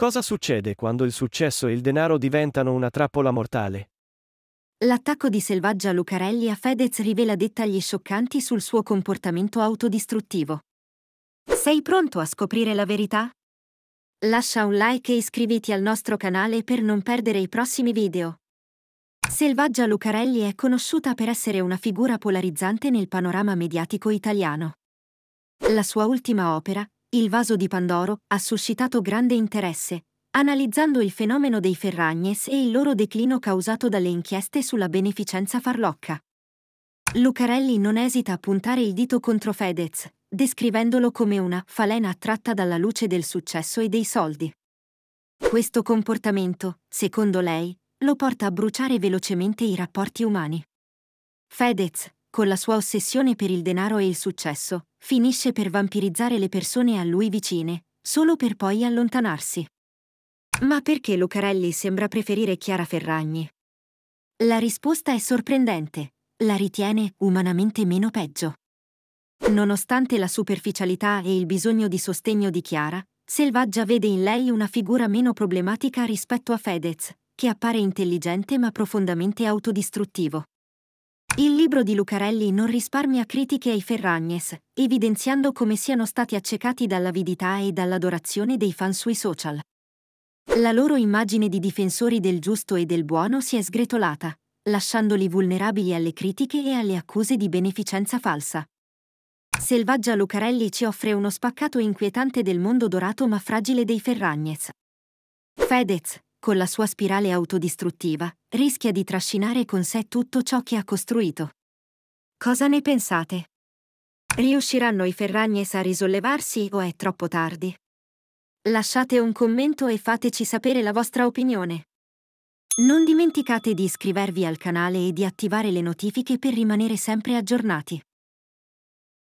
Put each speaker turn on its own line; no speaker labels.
Cosa succede quando il successo e il denaro diventano una trappola mortale? L'attacco di Selvaggia Lucarelli a Fedez rivela dettagli scioccanti sul suo comportamento autodistruttivo. Sei pronto a scoprire la verità? Lascia un like e iscriviti al nostro canale per non perdere i prossimi video. Selvaggia Lucarelli è conosciuta per essere una figura polarizzante nel panorama mediatico italiano. La sua ultima opera, il vaso di Pandoro ha suscitato grande interesse, analizzando il fenomeno dei Ferragnes e il loro declino causato dalle inchieste sulla beneficenza farlocca. Lucarelli non esita a puntare il dito contro Fedez, descrivendolo come una falena attratta dalla luce del successo e dei soldi. Questo comportamento, secondo lei, lo porta a bruciare velocemente i rapporti umani. Fedez, con la sua ossessione per il denaro e il successo, finisce per vampirizzare le persone a lui vicine, solo per poi allontanarsi. Ma perché Lucarelli sembra preferire Chiara Ferragni? La risposta è sorprendente, la ritiene umanamente meno peggio. Nonostante la superficialità e il bisogno di sostegno di Chiara, Selvaggia vede in lei una figura meno problematica rispetto a Fedez, che appare intelligente ma profondamente autodistruttivo. Il libro di Lucarelli non risparmia critiche ai Ferragnes, evidenziando come siano stati accecati dall'avidità e dall'adorazione dei fan sui social. La loro immagine di difensori del giusto e del buono si è sgretolata, lasciandoli vulnerabili alle critiche e alle accuse di beneficenza falsa. Selvaggia Lucarelli ci offre uno spaccato inquietante del mondo dorato ma fragile dei Ferragnes. Fedez, con la sua spirale autodistruttiva, rischia di trascinare con sé tutto ciò che ha costruito. Cosa ne pensate? Riusciranno i Ferragnes a risollevarsi o è troppo tardi? Lasciate un commento e fateci sapere la vostra opinione. Non dimenticate di iscrivervi al canale e di attivare le notifiche per rimanere sempre aggiornati.